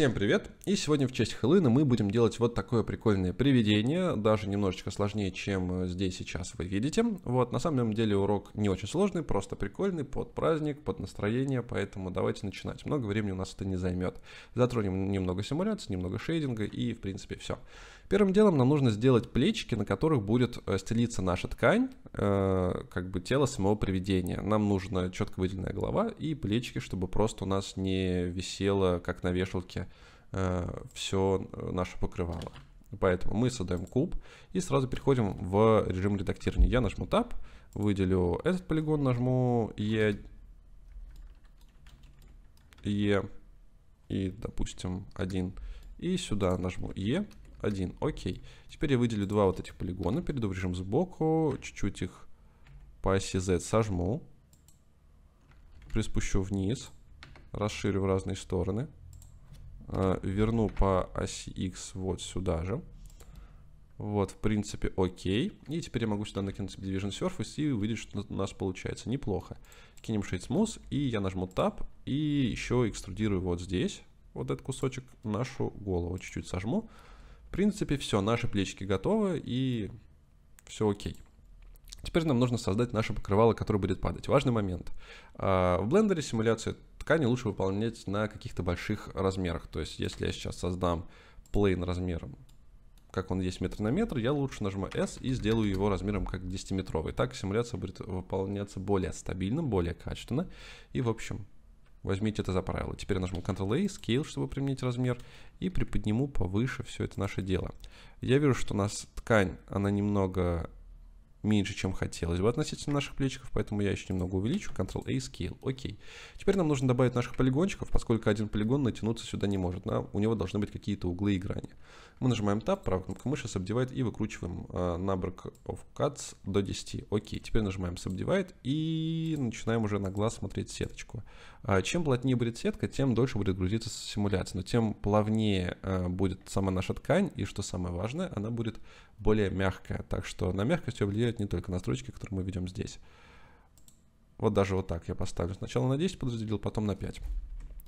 Всем привет! И сегодня в честь Хэллоуина мы будем делать вот такое прикольное привидение, даже немножечко сложнее, чем э, здесь сейчас вы видите. Вот, на самом деле урок не очень сложный, просто прикольный, под праздник, под настроение, поэтому давайте начинать. Много времени у нас это не займет. Затронем немного симуляции, немного шейдинга и, в принципе, все. Первым делом нам нужно сделать плечики, на которых будет э, стелиться наша ткань, э, как бы тело самого привидения. Нам нужна четко выделенная голова и плечики, чтобы просто у нас не висело, как на вешалке, э, все наше покрывало. Поэтому мы создаем куб и сразу переходим в режим редактирования. Я нажму Tab, выделю этот полигон, нажму E, e и, допустим, 1. И сюда нажму E один, Окей. Теперь я выделю два вот этих полигона, перейду в режим сбоку, чуть-чуть их по оси Z сожму, приспущу вниз, расширю в разные стороны, э, верну по оси X вот сюда же. Вот, в принципе, окей. И теперь я могу сюда накинуть Division Surface и увидеть, что у нас получается. Неплохо. Кинем Shade Smooth, и я нажму Tab, и еще экструдирую вот здесь, вот этот кусочек, нашу голову. Чуть-чуть сожму. В принципе, все, наши плечики готовы и все окей. Теперь нам нужно создать наше покрывало, которое будет падать. Важный момент. А, в блендере симуляцию ткани лучше выполнять на каких-то больших размерах. То есть, если я сейчас создам плейн размером, как он есть метр на метр, я лучше нажму S и сделаю его размером как 10-метровый. Так симуляция будет выполняться более стабильно, более качественно. И, в общем, Возьмите это за правило. Теперь я нажму Ctrl-A, Scale, чтобы применить размер, и приподниму повыше все это наше дело. Я вижу, что у нас ткань, она немного меньше, чем хотелось бы относительно наших плечиков, поэтому я еще немного увеличу. Ctrl-A, Scale, окей. Теперь нам нужно добавить наших полигончиков, поскольку один полигон натянуться сюда не может, а у него должны быть какие-то углы и грани. Мы нажимаем Tab, правая кнопка мыши, Subdivide и выкручиваем э, number of cuts до 10, окей. Теперь нажимаем Subdivide и начинаем уже на глаз смотреть сеточку. Э, чем плотнее будет сетка, тем дольше будет грузиться симуляция, но тем плавнее э, будет сама наша ткань, и что самое важное, она будет более мягкая. Так что на мягкость все влияет не только настройки, которые мы ведем здесь. Вот даже вот так я поставлю. Сначала на 10 подразделил, потом на 5.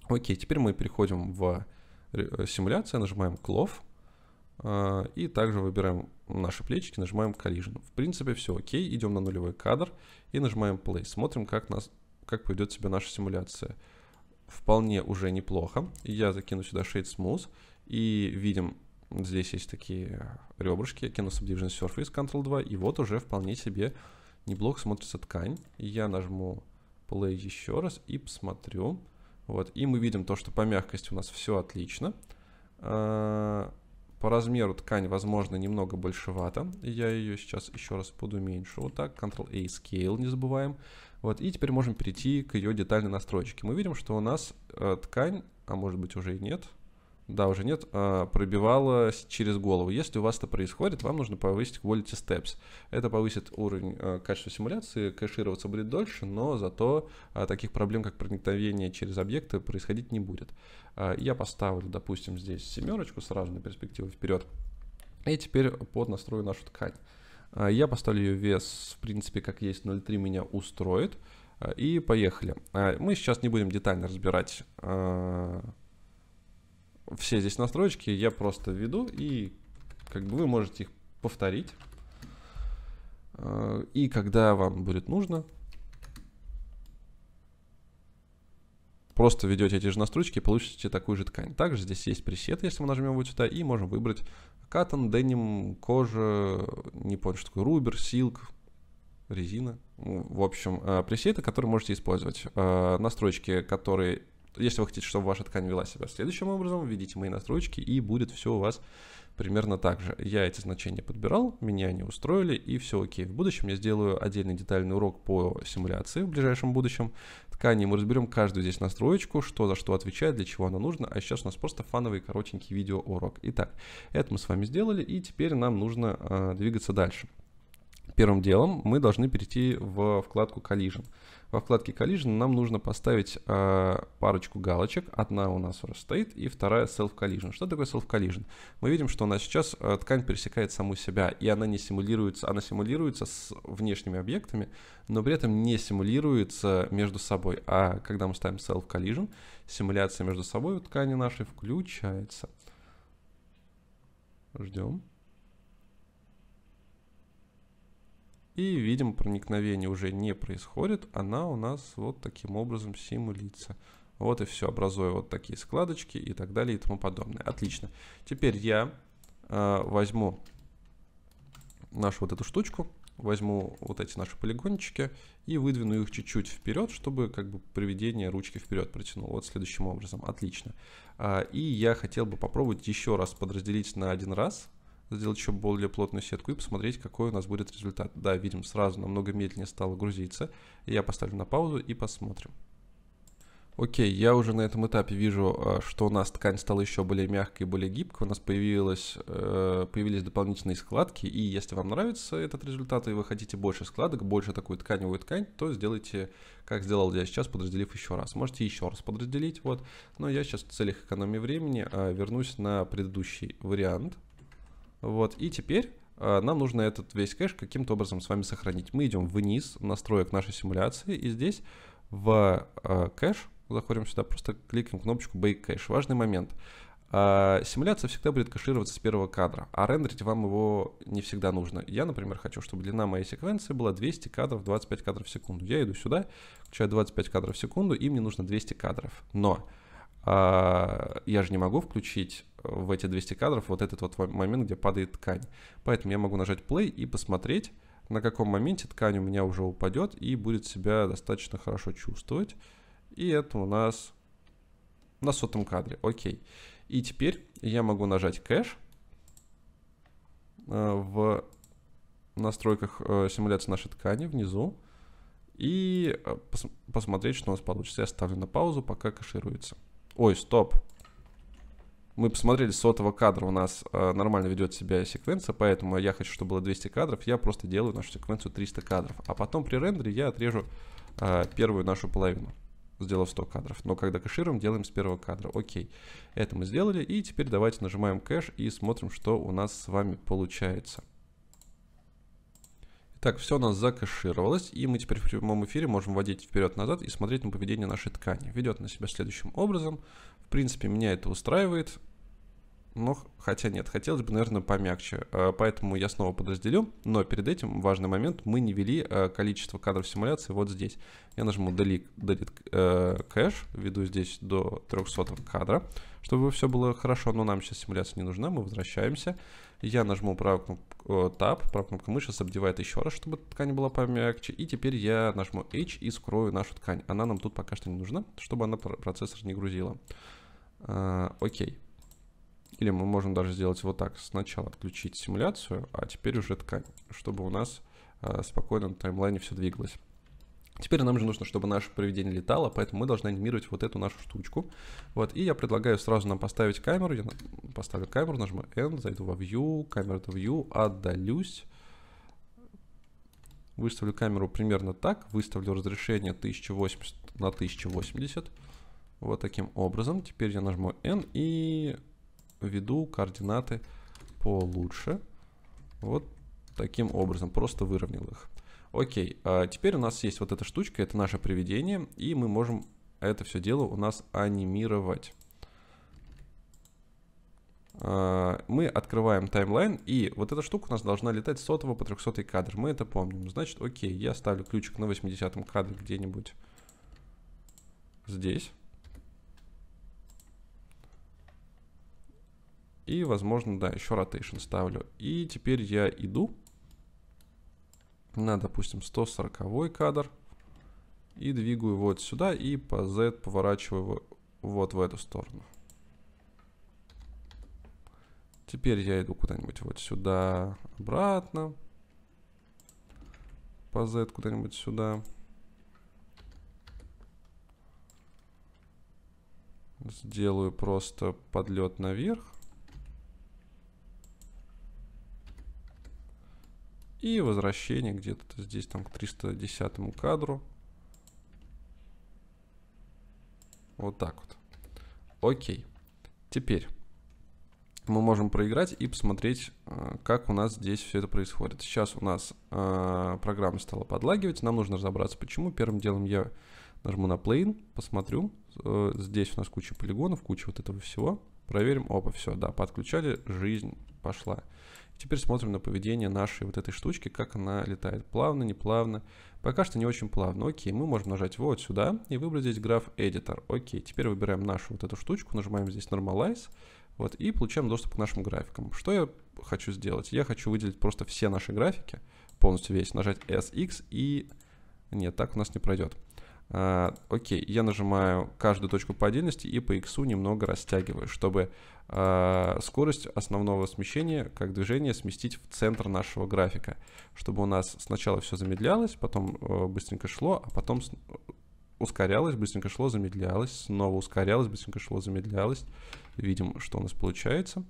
Окей, теперь мы переходим в э, симуляцию, нажимаем клов. Э, и также выбираем наши плечики, нажимаем collision. В принципе, все окей. Идем на нулевой кадр и нажимаем play. Смотрим, как, нас, как поведет себя наша симуляция. Вполне уже неплохо. Я закину сюда Shade Smooth и видим Здесь есть такие ребрышки, Kino Subdivision Surface, Control 2 и вот уже вполне себе неплохо смотрится ткань. Я нажму Play еще раз и посмотрю. Вот, и мы видим то, что по мягкости у нас все отлично. А, по размеру ткань, возможно, немного большевато. Я ее сейчас еще раз подуменьшу. Вот так, Ctrl-A Scale, не забываем. Вот, и теперь можем перейти к ее детальной настройке. Мы видим, что у нас э, ткань, а может быть уже и нет, да, уже нет, а, пробивалось через голову. Если у вас это происходит, вам нужно повысить quality steps. Это повысит уровень а, качества симуляции, кэшироваться будет дольше, но зато а, таких проблем, как проникновение через объекты, происходить не будет. Я поставлю, допустим, здесь семерочку сразу на перспективу вперед. И теперь под настрою нашу ткань. Я поставлю ее вес, в принципе, как есть 0,3 меня устроит. И поехали. Мы сейчас не будем детально разбирать все здесь настройки я просто введу и как бы вы можете их повторить. Э, и когда вам будет нужно, просто ведете эти же настройки и получите такую же ткань. Также здесь есть пресет, если мы нажмем вот сюда, и можем выбрать катан, деним, кожа, не помню, что такое, рубер, силк, резина. В общем, э, пресеты, которые можете использовать. Э, настройки, которые если вы хотите, чтобы ваша ткань вела себя следующим образом, введите мои настройки, и будет все у вас примерно так же. Я эти значения подбирал, меня они устроили, и все окей. В будущем я сделаю отдельный детальный урок по симуляции в ближайшем будущем ткани. Мы разберем каждую здесь настроечку, что за что отвечает, для чего она нужна. А сейчас у нас просто фановый коротенький видеоурок. Итак, это мы с вами сделали, и теперь нам нужно э, двигаться дальше. Первым делом мы должны перейти в вкладку Collision во вкладке Collision нам нужно поставить э, парочку галочек. Одна у нас уже стоит, и вторая Self Collision. Что такое Self Collision? Мы видим, что у нас сейчас э, ткань пересекает саму себя, и она не симулируется, она симулируется с внешними объектами, но при этом не симулируется между собой. А когда мы ставим Self Collision, симуляция между собой у ткани нашей включается. Ждем. И, видим, проникновение уже не происходит, она у нас вот таким образом симулится. Вот и все, образуя вот такие складочки и так далее и тому подобное. Отлично. Теперь я э, возьму нашу вот эту штучку, возьму вот эти наши полигончики и выдвину их чуть-чуть вперед, чтобы как бы приведение ручки вперед протянул. Вот следующим образом. Отлично. А, и я хотел бы попробовать еще раз подразделить на один раз сделать еще более плотную сетку и посмотреть, какой у нас будет результат. Да, видим, сразу намного медленнее стало грузиться. Я поставлю на паузу и посмотрим. Окей, okay, я уже на этом этапе вижу, э, что у нас ткань стала еще более мягкой, более гибкой, у нас появилось, э, появились дополнительные складки, и если вам нравится этот результат, и вы хотите больше складок, больше такую тканевую ткань, то сделайте, как сделал я сейчас, подразделив еще раз. Можете еще раз подразделить, вот, но я сейчас в целях экономии времени э, вернусь на предыдущий вариант, вот, и теперь а, нам нужно этот весь кэш каким-то образом с вами сохранить. Мы идем вниз настроек нашей симуляции, и здесь в а, кэш заходим сюда, просто кликаем кнопочку Bake Cache. Важный момент. А, симуляция всегда будет кэшироваться с первого кадра, а рендерить вам его не всегда нужно. Я, например, хочу, чтобы длина моей секвенции была 200 кадров, 25 кадров в секунду. Я иду сюда, включаю 25 кадров в секунду, и мне нужно 200 кадров. Но а я же не могу включить в эти 200 кадров вот этот вот момент, где падает ткань. Поэтому я могу нажать play и посмотреть, на каком моменте ткань у меня уже упадет и будет себя достаточно хорошо чувствовать. И это у нас на сотом кадре. Окей. И теперь я могу нажать кэш в настройках э, симуляции нашей ткани внизу и э, пос посмотреть, что у нас получится. Я ставлю на паузу, пока кэшируется. Ой, стоп. Мы посмотрели сотого кадра, у нас э, нормально ведет себя секвенция, поэтому я хочу, чтобы было 200 кадров, я просто делаю нашу секвенцию 300 кадров. А потом при рендере я отрежу э, первую нашу половину, сделав 100 кадров. Но когда кэшируем, делаем с первого кадра. Окей, это мы сделали, и теперь давайте нажимаем кэш и смотрим, что у нас с вами получается. Так, все у нас закэшировалось, и мы теперь в прямом эфире можем вводить вперед-назад и смотреть на поведение нашей ткани. Ведет на себя следующим образом. В принципе, меня это устраивает но ну, хотя нет, хотелось бы, наверное, помягче. Э, поэтому я снова подразделю. Но перед этим важный момент. Мы не вели э, количество кадров симуляции вот здесь. Я нажму Delete, delete кэш, введу здесь до 300 кадра, чтобы все было хорошо. Но нам сейчас симуляция не нужна, мы возвращаемся. Я нажму правую кнопку э, Tab, правую кнопку мыши сабдевает еще раз, чтобы ткань была помягче. И теперь я нажму H и скрою нашу ткань. Она нам тут пока что не нужна, чтобы она процессор не грузила. Окей. Okay. Или мы можем даже сделать вот так. Сначала отключить симуляцию, а теперь уже ткань, чтобы у нас а, спокойно на таймлайне все двигалось. Теперь нам же нужно, чтобы наше привидение летало, поэтому мы должны анимировать вот эту нашу штучку. Вот, и я предлагаю сразу нам поставить камеру. Я поставлю камеру, нажму N, зайду во View, камера это View, отдалюсь. Выставлю камеру примерно так, выставлю разрешение 1080 на 1080. Вот таким образом. Теперь я нажму N и введу координаты получше. Вот таким образом, просто выровнял их. Окей, а теперь у нас есть вот эта штучка, это наше приведение, и мы можем это все дело у нас анимировать. А, мы открываем таймлайн, и вот эта штука у нас должна летать с 100 по 300 кадр. Мы это помним. Значит, окей, я ставлю ключик на 80 кадре где-нибудь здесь. И, возможно, да, еще rotation ставлю. И теперь я иду на, допустим, 140 кадр. И двигаю вот сюда и по Z поворачиваю вот в эту сторону. Теперь я иду куда-нибудь вот сюда, обратно. По Z куда-нибудь сюда. Сделаю просто подлет наверх. И возвращение где-то здесь, там, к 310 кадру. Вот так вот. Окей. Теперь мы можем проиграть и посмотреть, э, как у нас здесь все это происходит. Сейчас у нас э, программа стала подлагивать, нам нужно разобраться, почему. Первым делом я нажму на plane, посмотрю. Э, здесь у нас куча полигонов, куча вот этого всего. Проверим. Опа, все, да, подключали, жизнь пошла. Теперь смотрим на поведение нашей вот этой штучки, как она летает. Плавно, неплавно. Пока что не очень плавно. Окей, мы можем нажать вот сюда и выбрать здесь граф Editor. Окей, теперь выбираем нашу вот эту штучку, нажимаем здесь Normalize. Вот, и получаем доступ к нашим графикам. Что я хочу сделать? Я хочу выделить просто все наши графики, полностью весь, нажать SX и... Нет, так у нас не пройдет. А, окей, я нажимаю каждую точку по отдельности и по иксу немного растягиваю, чтобы а, скорость основного смещения, как движение, сместить в центр нашего графика, чтобы у нас сначала все замедлялось, потом а, быстренько шло, а потом с... ускорялось, быстренько шло, замедлялось, снова ускорялось, быстренько шло, замедлялось. Видим, что у нас получается.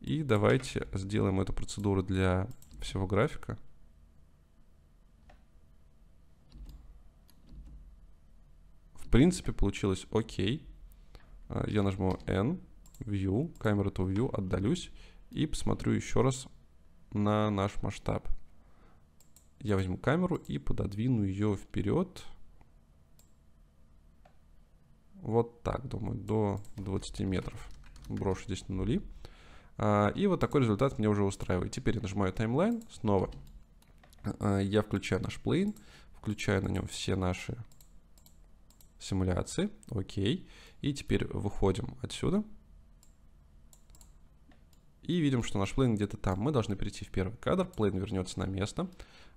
И давайте сделаем эту процедуру для всего графика. В принципе, получилось окей. А, я нажму N, View, камера to View, отдалюсь и посмотрю еще раз на наш масштаб. Я возьму камеру и пододвину ее вперед. Вот так, думаю, до 20 метров. Брошу здесь на нули. А, и вот такой результат мне уже устраивает. Теперь я нажимаю таймлайн снова. А, я включаю наш плейн, включаю на нем все наши симуляции. Окей. И теперь выходим отсюда. И видим, что наш плейн где-то там. Мы должны перейти в первый кадр. Плейн вернется на место.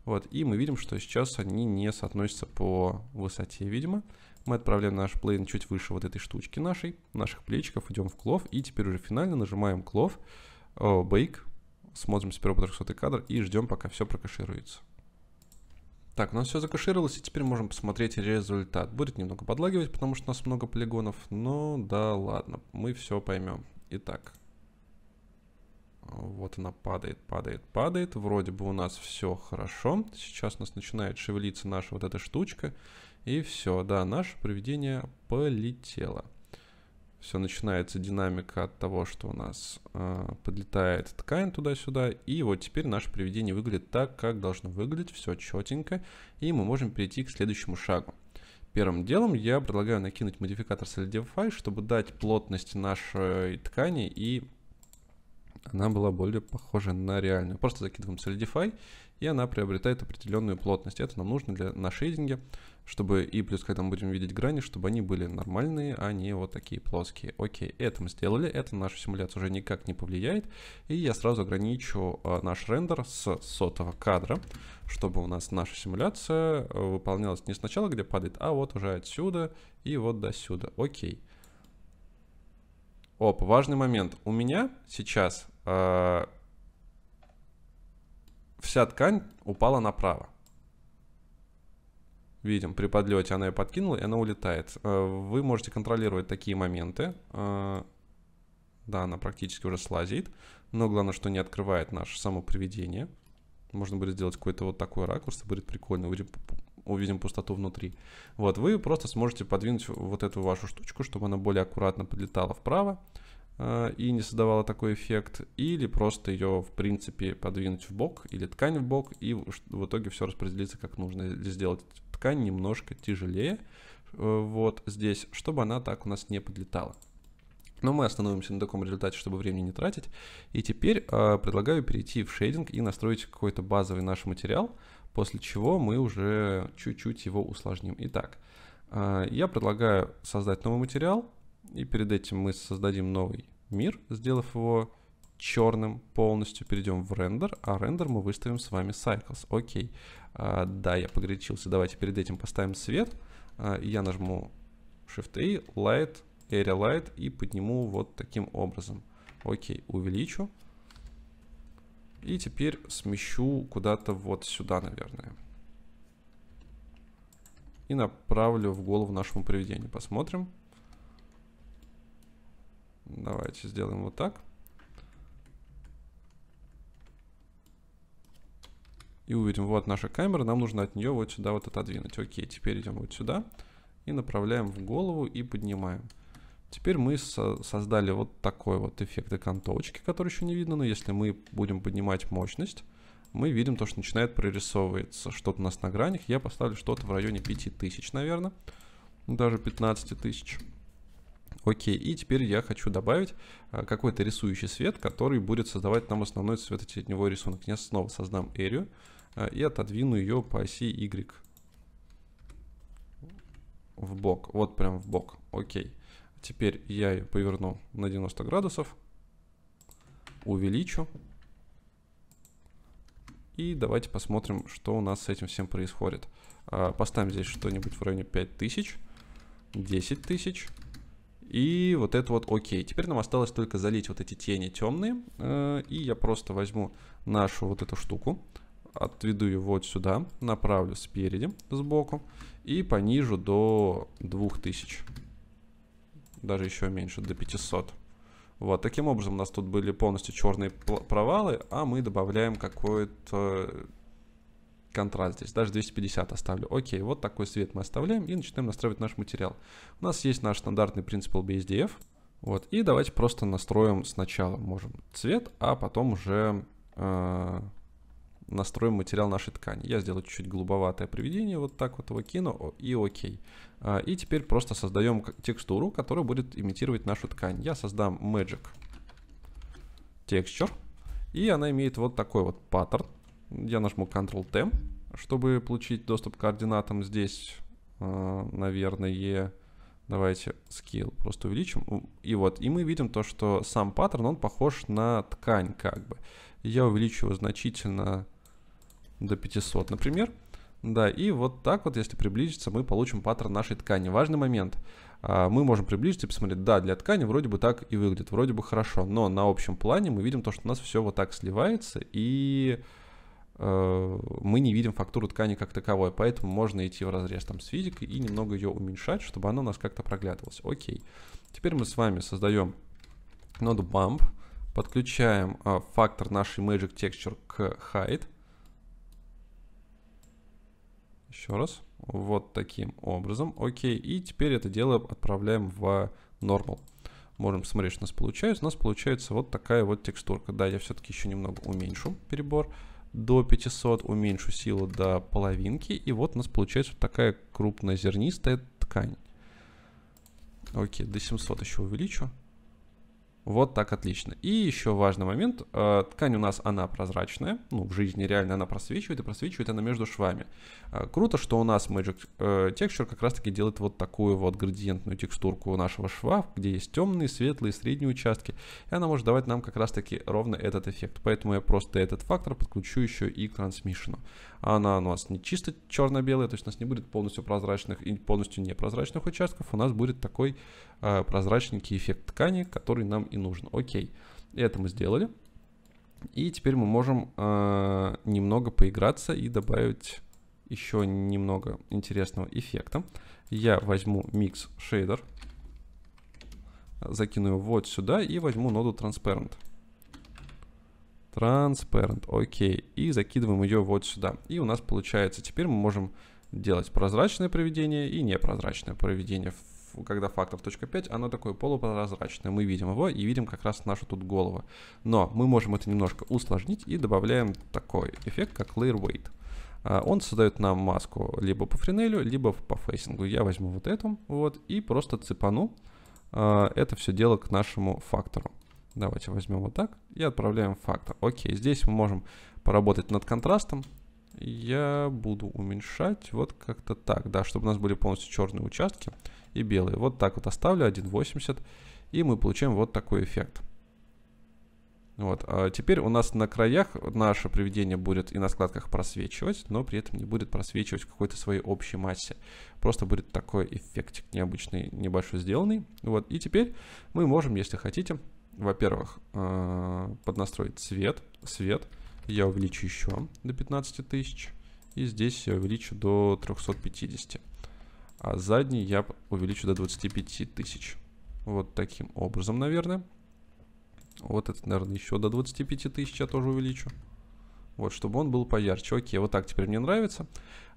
Вот, и мы видим, что сейчас они не соотносятся по высоте, видимо. Мы отправляем наш плейн чуть выше вот этой штучки нашей, наших плечиков, идем в клов, и теперь уже финально нажимаем клов, э, бейк, смотрим с первого по 300 кадр и ждем, пока все прокашируется. Так, у ну, нас все закашировалось, и теперь можем посмотреть результат. Будет немного подлагивать, потому что у нас много полигонов, но да ладно, мы все поймем. Итак, вот она падает, падает, падает. Вроде бы у нас все хорошо. Сейчас у нас начинает шевелиться наша вот эта штучка. И все, да, наше проведение полетело все начинается динамика от того, что у нас э, подлетает ткань туда-сюда. И вот теперь наше приведение выглядит так, как должно выглядеть, все четенько. И мы можем перейти к следующему шагу. Первым делом я предлагаю накинуть модификатор solidify, чтобы дать плотность нашей ткани и она была более похожа на реальную. Просто закидываем solidify, и она приобретает определенную плотность. Это нам нужно для, на шейдинге чтобы и плюс, когда мы будем видеть грани, чтобы они были нормальные, а не вот такие плоские. Окей, это мы сделали, это наша симуляция уже никак не повлияет, и я сразу ограничу а, наш рендер с сотого кадра, чтобы у нас наша симуляция э, выполнялась не сначала, где падает, а вот уже отсюда и вот до сюда. Окей. Оп, важный момент. У меня сейчас э, вся ткань упала направо видим, при подлете она ее подкинула, и она улетает. Э, вы можете контролировать такие моменты. Э, да, она практически уже слазит, но главное, что не открывает наше само приведение. Можно будет сделать какой-то вот такой ракурс, будет прикольно, увидим, увидим пустоту внутри. Вот, вы просто сможете подвинуть вот эту вашу штучку, чтобы она более аккуратно подлетала вправо э, и не создавала такой эффект, или просто ее, в принципе, подвинуть в бок или ткань в бок, и в итоге все распределится как нужно, или сделать ткань немножко тяжелее, э, вот здесь, чтобы она так у нас не подлетала. Но мы остановимся на таком результате, чтобы времени не тратить. И теперь э, предлагаю перейти в шейдинг и настроить какой-то базовый наш материал, после чего мы уже чуть-чуть его усложним. Итак, э, я предлагаю создать новый материал, и перед этим мы создадим новый мир, сделав его черным полностью, перейдем в рендер, а рендер мы выставим с вами Cycles. Окей, а, да, я погорячился, давайте перед этим поставим свет, а, я нажму Shift-A, Light, Area Light и подниму вот таким образом. Окей, увеличу. И теперь смещу куда-то вот сюда, наверное. И направлю в голову нашему привидению. Посмотрим. Давайте сделаем вот так. и увидим, вот наша камера, нам нужно от нее вот сюда вот отодвинуть. Окей, теперь идем вот сюда и направляем в голову и поднимаем. Теперь мы со создали вот такой вот эффект окантовочки, который еще не видно, но если мы будем поднимать мощность, мы видим то, что начинает прорисовываться что-то у нас на гранях. Я поставлю что-то в районе 5000, наверное, ну, даже 15 тысяч. Окей, и теперь я хочу добавить э, какой-то рисующий свет, который будет создавать нам основной цветотеневой рисунок. Я снова создам эрию. Э, и отодвину ее по оси Y в бок, вот прям в бок, окей. Теперь я ее поверну на 90 градусов, увеличу. И давайте посмотрим, что у нас с этим всем происходит. Э, поставим здесь что-нибудь в районе 5000, 10 тысяч. И вот это вот окей. Теперь нам осталось только залить вот эти тени темные. Э, и я просто возьму нашу вот эту штуку, отведу его вот сюда, направлю спереди, сбоку и понижу до 2000. Даже еще меньше, до 500. Вот, таким образом у нас тут были полностью черные провалы, а мы добавляем какой-то контраст здесь, даже 250 оставлю. Окей, вот такой свет мы оставляем и начинаем настраивать наш материал. У нас есть наш стандартный Principle BSDF, вот, и давайте просто настроим сначала, можем цвет, а потом уже э, настроим материал нашей ткани. Я сделаю чуть-чуть голубоватое приведение, вот так вот его кину, и окей. А, и теперь просто создаем текстуру, которая будет имитировать нашу ткань. Я создам Magic Texture, и она имеет вот такой вот паттерн. Я нажму Ctrl-T, чтобы получить доступ к координатам здесь, а, наверное, Давайте скилл просто увеличим. И вот, и мы видим то, что сам паттерн, он похож на ткань как бы. Я увеличиваю значительно до 500, например. Да, и вот так вот, если приблизиться, мы получим паттерн нашей ткани. Важный момент. А, мы можем приблизиться и посмотреть, да, для ткани вроде бы так и выглядит, вроде бы хорошо, но на общем плане мы видим то, что у нас все вот так сливается, и э, мы не видим фактуру ткани как таковой, поэтому можно идти в разрез там с физикой и немного ее уменьшать, чтобы она у нас как-то проглядывалась. Окей. Теперь мы с вами создаем ноду bump, подключаем э, фактор нашей magic texture к height, еще раз. Вот таким образом. Окей. И теперь это дело отправляем в normal. Можем смотреть, что у нас получается. У нас получается вот такая вот текстурка. Да, я все-таки еще немного уменьшу перебор до 500, уменьшу силу до половинки. И вот у нас получается вот такая крупная зернистая ткань. Окей, до 700 еще увеличу. Вот так отлично. И еще важный момент. Э, ткань у нас, она прозрачная. Ну, в жизни реально она просвечивает, и просвечивает она между швами. Э, круто, что у нас Magic э, Texture как раз-таки делает вот такую вот градиентную текстурку нашего шва, где есть темные, светлые, средние участки. И она может давать нам как раз-таки ровно этот эффект. Поэтому я просто этот фактор подключу еще и к трансмишину. А она у нас не чисто черно-белая, то есть у нас не будет полностью прозрачных и полностью непрозрачных участков, у нас будет такой э, прозрачненький эффект ткани, который нам и нужен. Окей, это мы сделали. И теперь мы можем э, немного поиграться и добавить еще немного интересного эффекта. Я возьму Mix Shader, закину его вот сюда и возьму ноду Transparent. Transparent, окей. И закидываем ее вот сюда. И у нас получается, теперь мы можем делать прозрачное проведение и непрозрачное проведение. Когда фактор .5, оно такое полупрозрачное. Мы видим его и видим как раз нашу тут голову. Но мы можем это немножко усложнить и добавляем такой эффект, как Layer Weight. А, он создает нам маску либо по френелю, либо по фейсингу. Я возьму вот эту вот и просто цепану а, это все дело к нашему фактору. Давайте возьмем вот так и отправляем фактор. Окей, здесь мы можем поработать над контрастом. Я буду уменьшать вот как-то так, да, чтобы у нас были полностью черные участки и белые. Вот так вот оставлю 1.80 и мы получаем вот такой эффект. Вот. А теперь у нас на краях наше приведение будет и на складках просвечивать, но при этом не будет просвечивать в какой-то своей общей массе. Просто будет такой эффектик необычный, небольшой сделанный. Вот. И теперь мы можем, если хотите, во-первых, э, поднастроить цвет. Свет я увеличу еще до 15 тысяч. И здесь я увеличу до 350. А задний я увеличу до 25 тысяч. Вот таким образом, наверное. Вот это, наверное, еще до 25 тысяч я тоже увеличу вот, чтобы он был поярче. Окей, вот так теперь мне нравится.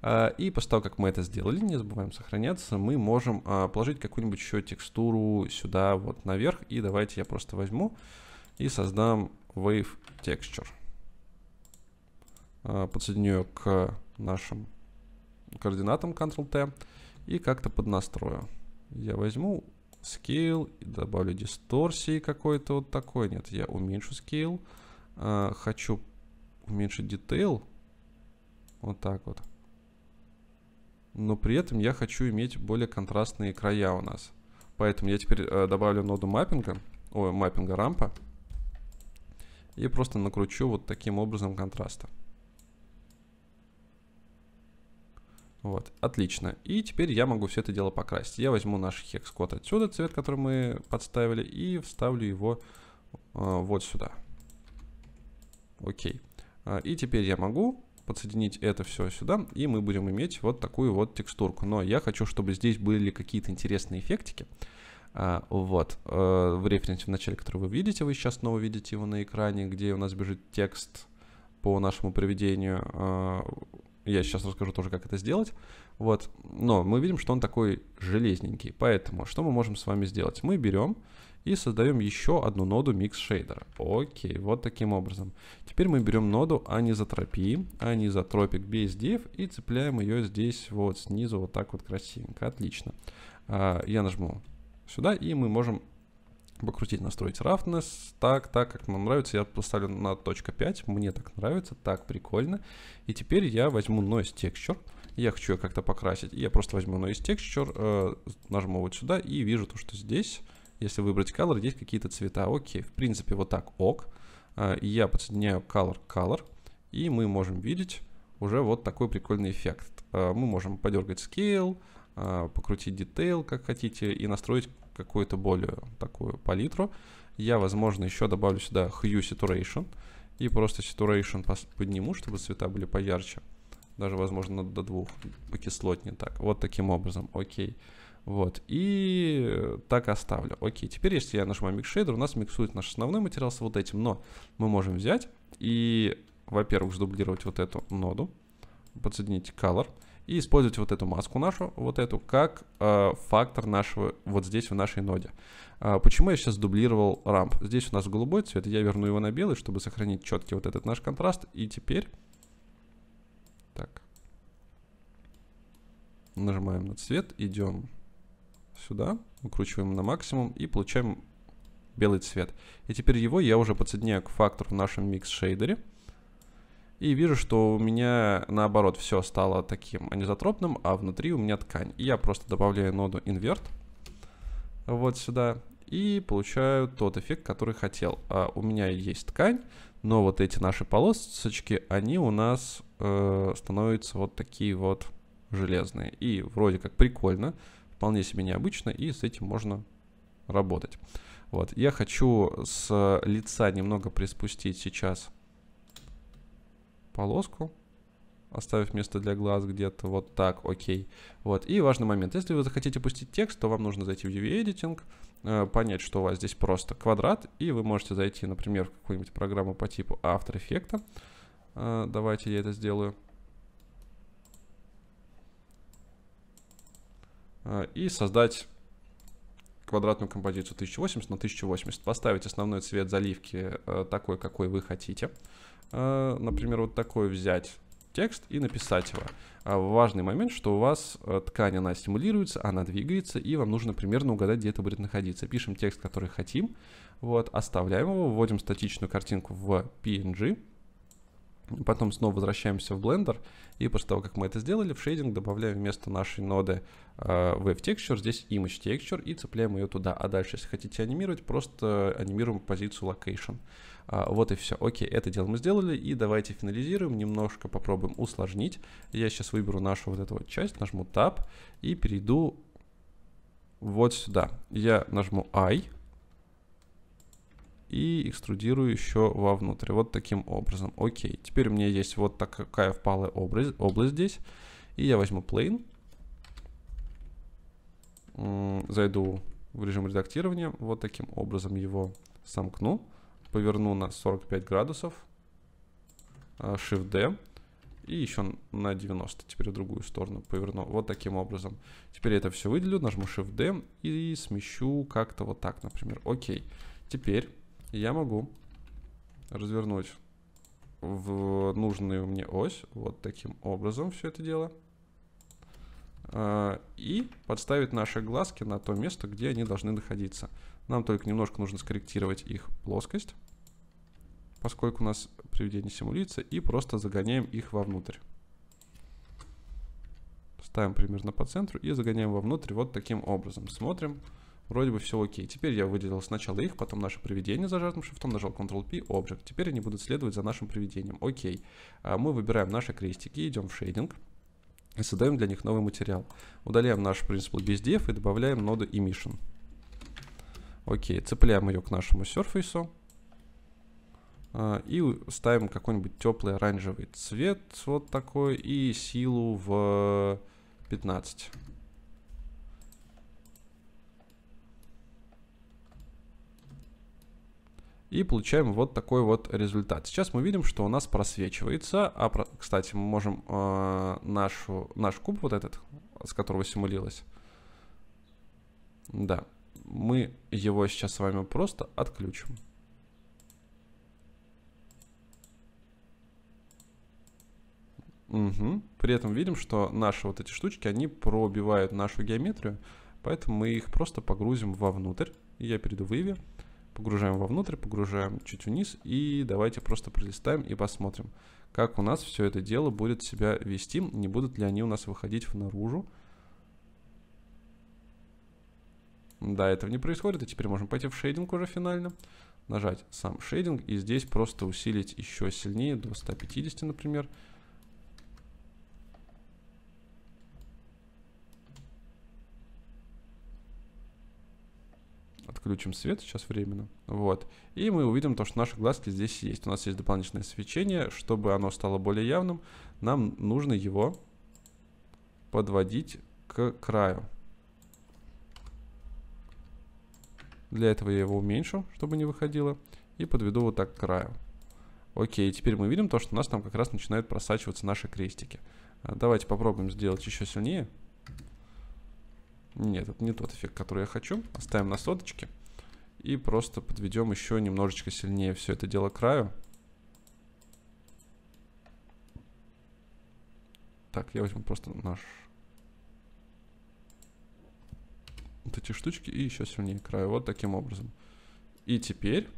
А, и после того, как мы это сделали, не забываем сохраняться, мы можем а, положить какую-нибудь еще текстуру сюда вот наверх. И давайте я просто возьму и создам Wave Texture. А, подсоединю ее к нашим координатам Ctrl-T и как-то поднастрою. Я возьму Scale и добавлю дисторсии какой-то вот такой. Нет, я уменьшу Scale. Хочу уменьшить detail. Вот так вот. Но при этом я хочу иметь более контрастные края у нас. Поэтому я теперь э, добавлю ноду маппинга, ой, маппинга рампа. И просто накручу вот таким образом контраста. Вот, отлично. И теперь я могу все это дело покрасить. Я возьму наш хекс-код отсюда, цвет, который мы подставили, и вставлю его э, вот сюда. Окей. А, и теперь я могу подсоединить это все сюда, и мы будем иметь вот такую вот текстурку. Но я хочу, чтобы здесь были какие-то интересные эффектики. А, вот, э, в референсе в начале, который вы видите, вы сейчас снова видите его на экране, где у нас бежит текст по нашему приведению. А, я сейчас расскажу тоже, как это сделать. Вот, но мы видим, что он такой железненький. Поэтому что мы можем с вами сделать? Мы берем и создаем еще одну ноду микс шейдера. Окей, вот таким образом. Теперь мы берем ноду Anisotropy, Anisotropic BSDF и цепляем ее здесь вот снизу вот так вот красивенько. Отлично. А, я нажму сюда и мы можем покрутить, настроить roughness, так, так, как нам нравится, я поставлю на точка 5, мне так нравится, так, прикольно. И теперь я возьму noise texture, я хочу ее как-то покрасить. Я просто возьму noise texture, э, нажму вот сюда и вижу то, что здесь если выбрать color, есть какие-то цвета. Окей, в принципе, вот так ок. А, я подсоединяю color к color, и мы можем видеть уже вот такой прикольный эффект. А, мы можем подергать scale, а, покрутить detail, как хотите, и настроить какую-то более такую палитру. Я, возможно, еще добавлю сюда Hue Saturation и просто Saturation подниму, чтобы цвета были поярче. Даже, возможно, до двух, покислотнее так. Вот таким образом, окей. Okay. Вот, и э, так оставлю. Окей, теперь если я нажимаю микшейдер, у нас миксует наш основной материал с вот этим, но мы можем взять и, во-первых, сдублировать вот эту ноду, подсоединить color и использовать вот эту маску нашу, вот эту, как э, фактор нашего, вот здесь в нашей ноде. Э, почему я сейчас дублировал рамп? Здесь у нас голубой цвет, я верну его на белый, чтобы сохранить четкий вот этот наш контраст, и теперь... Так. Нажимаем на цвет, идем сюда, выкручиваем на максимум и получаем белый цвет. И теперь его я уже подсоединяю к фактору в нашем микс-шейдере. И вижу, что у меня наоборот все стало таким анизотропным, а внутри у меня ткань. И я просто добавляю ноду invert вот сюда и получаю тот эффект, который хотел. А у меня есть ткань, но вот эти наши полосочки, они у нас э, становятся вот такие вот железные. И вроде как прикольно, вполне себе необычно, и с этим можно работать. Вот, я хочу с лица немного приспустить сейчас полоску, оставив место для глаз где-то вот так, окей. Вот, и важный момент, если вы захотите пустить текст, то вам нужно зайти в UV Editing, э, понять, что у вас здесь просто квадрат, и вы можете зайти, например, в какую-нибудь программу по типу After Effects. Э, давайте я это сделаю. Э, и создать квадратную композицию 1080 на 1080. Поставить основной цвет заливки э, такой, какой вы хотите. Э, например, вот такой взять текст и написать его. А важный момент, что у вас ткань, она стимулируется, она двигается, и вам нужно примерно угадать, где это будет находиться. Пишем текст, который хотим, вот, оставляем его, вводим статичную картинку в PNG, Потом снова возвращаемся в Blender, и после того, как мы это сделали, в шейдинг добавляем вместо нашей ноды э, Wave Texture, здесь Image Texture, и цепляем ее туда. А дальше, если хотите анимировать, просто анимируем позицию Location. А, вот и все. Окей, это дело мы сделали, и давайте финализируем, немножко попробуем усложнить. Я сейчас выберу нашу вот эту вот часть, нажму Tab, и перейду вот сюда. Я нажму I, и экструдирую еще вовнутрь. Вот таким образом. Окей. Теперь у меня есть вот такая впалая область, область здесь. И я возьму plane. Зайду в режим редактирования. Вот таким образом его сомкну. Поверну на 45 градусов. Э, Shift-D. И еще на 90, теперь в другую сторону поверну. Вот таким образом. Теперь я это все выделю, нажму Shift-D и смещу как-то вот так, например. Окей. Теперь я могу развернуть в нужную мне ось вот таким образом все это дело а, и подставить наши глазки на то место, где они должны находиться. Нам только немножко нужно скорректировать их плоскость, поскольку у нас приведение симулируется, и просто загоняем их вовнутрь. Ставим примерно по центру и загоняем вовнутрь вот таким образом. Смотрим. Смотрим Вроде бы все окей. Теперь я выделил сначала их, потом наше приведение зажатым шифтом, нажал Ctrl-P, Object. Теперь они будут следовать за нашим приведением. Окей. А, мы выбираем наши крестики, идем в шейдинг и создаем для них новый материал. Удаляем наш принцип BSDF и добавляем ноду Emission. Окей, цепляем ее к нашему серфейсу а, и ставим какой-нибудь теплый оранжевый цвет, вот такой, и силу в 15. и получаем вот такой вот результат. Сейчас мы видим, что у нас просвечивается, а, про... кстати, мы можем э, нашу, наш куб вот этот, с которого симулилось, да, мы его сейчас с вами просто отключим. Угу. При этом видим, что наши вот эти штучки, они пробивают нашу геометрию, поэтому мы их просто погрузим вовнутрь. Я перейду в Иви. Погружаем вовнутрь, погружаем чуть вниз и давайте просто пролистаем и посмотрим, как у нас все это дело будет себя вести, не будут ли они у нас выходить наружу. Да, этого не происходит, и теперь можем пойти в шейдинг уже финально, нажать сам шейдинг и здесь просто усилить еще сильнее до 150, например, отключим свет сейчас временно, вот, и мы увидим то, что наши глазки здесь есть. У нас есть дополнительное свечение, чтобы оно стало более явным, нам нужно его подводить к краю. Для этого я его уменьшу, чтобы не выходило, и подведу вот так к краю. Окей, теперь мы видим то, что у нас там как раз начинают просачиваться наши крестики. Э, давайте попробуем сделать еще сильнее. Нет, это не тот эффект, который я хочу. Оставим на соточке. И просто подведем еще немножечко сильнее все это дело к краю. Так, я возьму просто наш... Вот эти штучки и еще сильнее к краю. Вот таким образом. И теперь...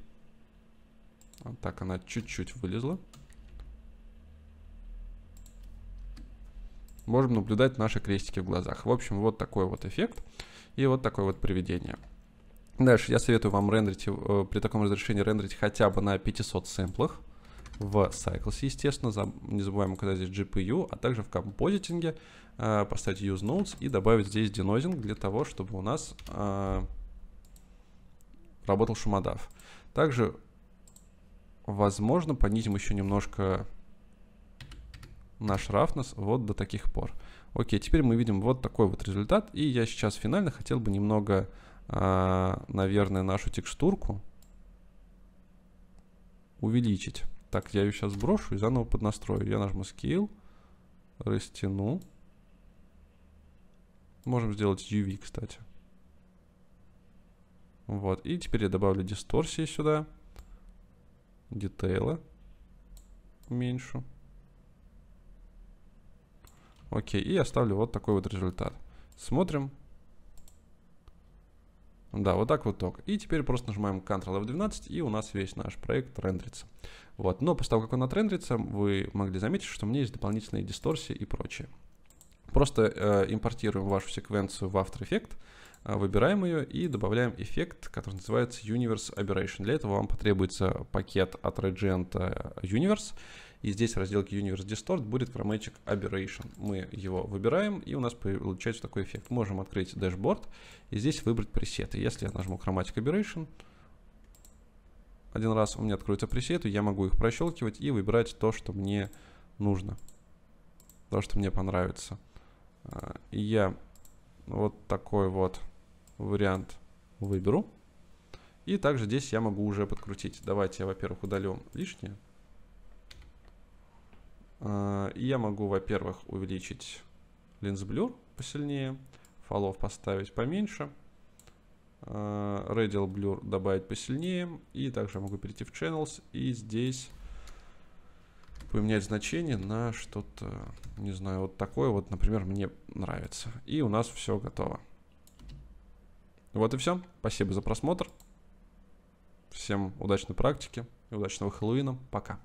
Вот так она чуть-чуть вылезла. можем наблюдать наши крестики в глазах. В общем, вот такой вот эффект и вот такое вот приведение. Дальше я советую вам рендерить, э, при таком разрешении рендерить хотя бы на 500 сэмплах в Cycles, естественно, за, не забываем указать здесь GPU, а также в композитинге э, поставить Use Nodes и добавить здесь denoising для того, чтобы у нас э, работал шумодав. Также, возможно, понизим еще немножко наш roughness вот до таких пор. Окей, теперь мы видим вот такой вот результат. И я сейчас финально хотел бы немного, а, наверное, нашу текстурку увеличить. Так, я ее сейчас брошу и заново поднастрою. Я нажму Scale, растяну. Можем сделать UV, кстати. Вот, и теперь я добавлю дисторсии сюда. Детейла меньше. Окей, и оставлю вот такой вот результат. Смотрим. Да, вот так вот ток. И теперь просто нажимаем Ctrl F12, и у нас весь наш проект рендерится. Вот, но после того, как он отрендерится, вы могли заметить, что у меня есть дополнительные дисторсии и прочее. Просто э, импортируем вашу секвенцию в After Effects, э, выбираем ее и добавляем эффект, который называется Universe Aberration. Для этого вам потребуется пакет от Regent э, Universe, и здесь в разделке Universe Distort будет промычек Aberration. Мы его выбираем, и у нас получается такой эффект. Можем открыть дашборд и здесь выбрать пресеты. Если я нажму Chromatic Aberration, один раз у меня откроются пресеты, я могу их прощелкивать и выбирать то, что мне нужно. То, что мне понравится. А, и я вот такой вот вариант выберу. И также здесь я могу уже подкрутить. Давайте я, во-первых, удалю лишнее. Э, я могу, во-первых, увеличить линзблюр посильнее, фолов поставить поменьше, э, radial blur добавить посильнее, и также могу перейти в channels и здесь поменять значение на что-то, не знаю, вот такое вот, например, мне нравится. И у нас все готово. Вот и все. Спасибо за просмотр. Всем удачной практики и удачного Хэллоуина. Пока.